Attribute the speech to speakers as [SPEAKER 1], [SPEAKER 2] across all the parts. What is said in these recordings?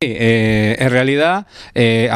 [SPEAKER 1] Eh, en realidad eh,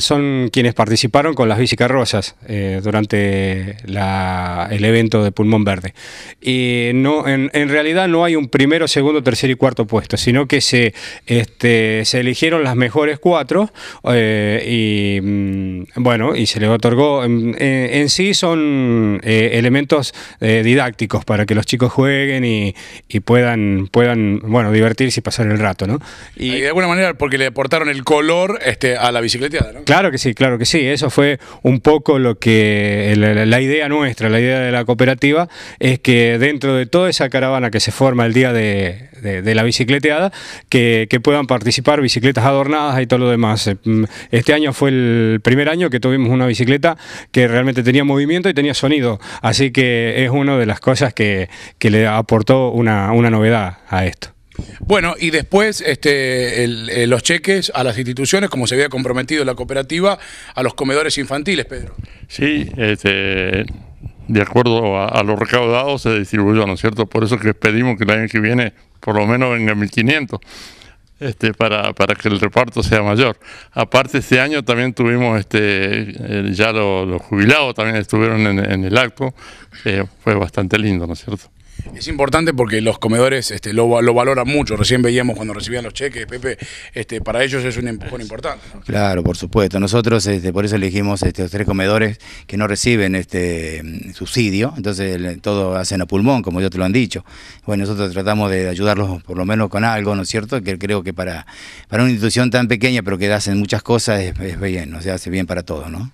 [SPEAKER 1] son quienes participaron con las Rosas eh, durante el evento de Pulmón Verde. Y no, en, realidad no hay un primero, segundo, tercer y cuarto puesto, sino que se, este, se eligieron las mejores cuatro y mm, bueno, y se les otorgó. Mm, en, sí son elementos didácticos para que los chicos jueguen y, puedan, puedan bueno, divertirse y pasar el rato. ¿no?
[SPEAKER 2] y de alguna manera porque le aportaron el color este, a la bicicleteada, ¿no?
[SPEAKER 1] Claro que sí, claro que sí. Eso fue un poco lo que la, idea nuestra, la idea de la cooperativa, es que dentro de toda esa caravana que se forma el día de, la bicicleteada, que, puedan participar bicicletas adornadas y todo lo demás. Eh, mm, este año fue el primer año que tuvimos una bicicleta que realmente tenía movimiento y tenía sonido. Así que es una de las cosas que, le aportó una novedad a esto.
[SPEAKER 2] Bueno, y después este, eh, los cheques a las instituciones, como se había comprometido la cooperativa, a los comedores infantiles, Pedro. Sí, este, de acuerdo a, los lo recaudado se distribuyó, ¿no es cierto? Por eso que pedimos que el año que viene por lo menos venga 1.500. Este, para, para que el reparto sea mayor. Aparte, este año también tuvimos, este, ya los, jubilados también estuvieron en, el acto, eh, fue bastante lindo, ¿no es cierto? Es importante porque los comedores este, lo, valoran mucho. Recién veíamos cuando recibían los cheques, Pepe, este, para ellos es un empujón importante. Claro, por supuesto. Nosotros
[SPEAKER 1] este, por eso elegimos este, los tres comedores que no reciben este subsidio, entonces todo hacen a pulmón, como ya te lo han dicho. Bueno, nosotros tratamos de ayudarlos por lo menos con algo, ¿no es cierto? Que creo que para, una institución tan pequeña, pero que hacen muchas cosas, es, bien, o sea, hace bien para todos, ¿no?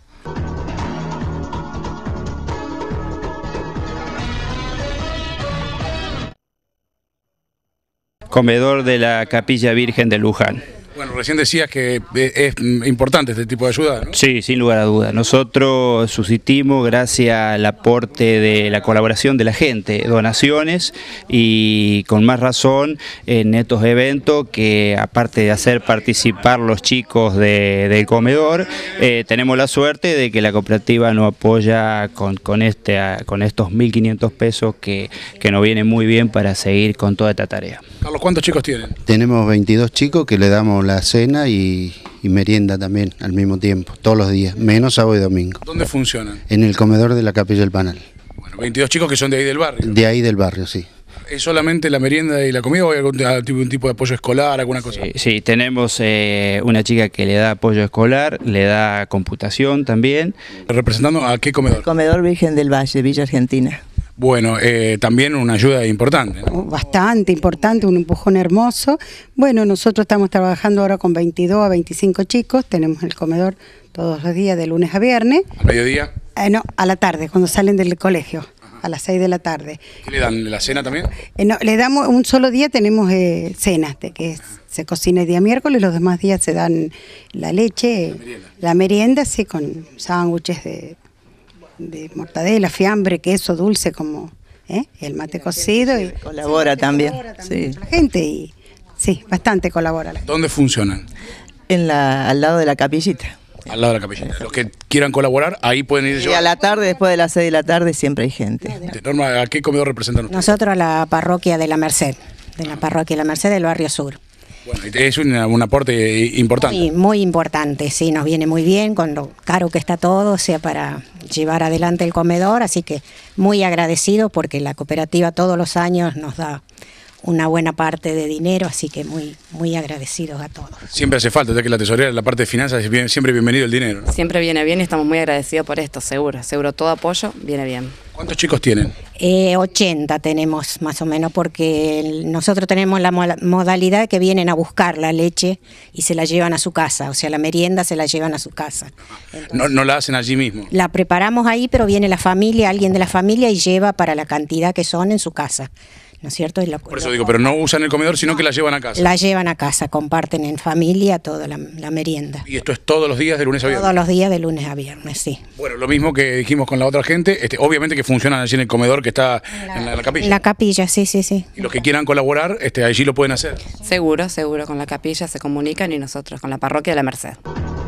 [SPEAKER 1] comedor de la Capilla Virgen de Luján.
[SPEAKER 2] Bueno, recién decías que eh, es mm, importante este tipo de ayuda.
[SPEAKER 1] ¿no? Sí, sin lugar a duda. Nosotros suscitimos, gracias al aporte de la colaboración de la gente, donaciones y con más razón en estos eventos que aparte de hacer participar los chicos de, del comedor, eh, tenemos la suerte de que la cooperativa nos apoya con, este, con estos 1.500 pesos que, que nos vienen muy bien para seguir con toda esta tarea.
[SPEAKER 2] Carlos, ¿cuántos chicos tienen?
[SPEAKER 1] Tenemos 22 chicos que le damos la cena y, merienda también al mismo tiempo, todos los días, menos sábado y domingo.
[SPEAKER 2] ¿Dónde funcionan?
[SPEAKER 1] En el comedor de la Capilla del Panal.
[SPEAKER 2] Bueno, 22 chicos que son de ahí del barrio.
[SPEAKER 1] De ahí del barrio, sí.
[SPEAKER 2] ¿Es solamente la merienda y la comida o hay algún, tipo de apoyo escolar, alguna cosa?
[SPEAKER 1] Sí, tenemos eh, una chica que le da apoyo escolar, le da
[SPEAKER 2] computación también. ¿Representando a qué comedor? comedor Virgen del Valle, Villa Argentina. Bueno, eh, también una ayuda importante.
[SPEAKER 3] Bastante importante, un empujón hermoso. Bueno, nosotros estamos trabajando ahora con 22 a 25 chicos, tenemos el comedor todos los días de lunes a viernes. ¿A mediodía? Eh, no, a la tarde, cuando salen del colegio a las 6 de la tarde.
[SPEAKER 2] ¿Y le dan? ¿La cena también?
[SPEAKER 3] Eh, no, le damos un solo día, tenemos cenas, de que se cocina el día miércoles, los demás días se dan la leche, la merienda, la merienda sí, con sándwiches de de mortadela, fiambre, queso dulce, como ¿eh? el mate cocido. Y, colabora también.
[SPEAKER 2] la
[SPEAKER 3] gente y sí, bastante colabora.
[SPEAKER 2] ¿Dónde funcionan?
[SPEAKER 3] En la, al lado de la capillita.
[SPEAKER 2] Al lado de la capillita. Los que quieran colaborar, ahí pueden ir. Y a la
[SPEAKER 3] tarde, después de las 6 de la tarde, siempre hay gente.
[SPEAKER 2] norma, ¿a qué comedor representan
[SPEAKER 3] Nosotros a la parroquia de la Merced, de la parroquia de la Merced del barrio sur
[SPEAKER 2] es un, aporte importante. Muy,
[SPEAKER 3] muy, importante, sí, nos viene muy bien con lo caro que está todo, o sea, para llevar adelante el comedor, así que muy agradecido porque la cooperativa todos los años nos da una buena parte de dinero, así que muy, muy agradecidos a todos.
[SPEAKER 2] Siempre hace falta, ya que la tesorería, la parte de finanzas, es siempre bienvenido el dinero.
[SPEAKER 3] Siempre viene bien y estamos muy agradecidos por esto, seguro, seguro, todo apoyo viene bien.
[SPEAKER 2] ¿Cuántos chicos tienen?
[SPEAKER 3] Eh, 80 tenemos más o menos, porque nosotros tenemos la modalidad que vienen a buscar la leche y se la llevan a su casa, o sea, la merienda se la llevan a su casa.
[SPEAKER 2] no, no, la hacen allí mismo.
[SPEAKER 3] La preparamos ahí, pero viene la familia, alguien de la familia y lleva para la cantidad que son en su casa. ¿no es cierto? Y Por
[SPEAKER 2] eso digo, pero no usan el comedor, sino que la llevan a casa. La
[SPEAKER 3] llevan a casa, comparten en familia toda la,
[SPEAKER 2] merienda. ¿Y esto es todos los días de lunes a viernes? Todos los
[SPEAKER 3] días de lunes a viernes, sí.
[SPEAKER 2] Bueno, lo mismo que dijimos con la otra gente, este, obviamente que funcionan allí en el comedor que está en la, capilla capilla. La
[SPEAKER 3] capilla, sí, sí, sí.
[SPEAKER 2] Y los que quieran colaborar, este, allí lo pueden hacer.
[SPEAKER 3] Seguro, seguro, con la capilla se comunican y nosotros, con la parroquia de la Merced.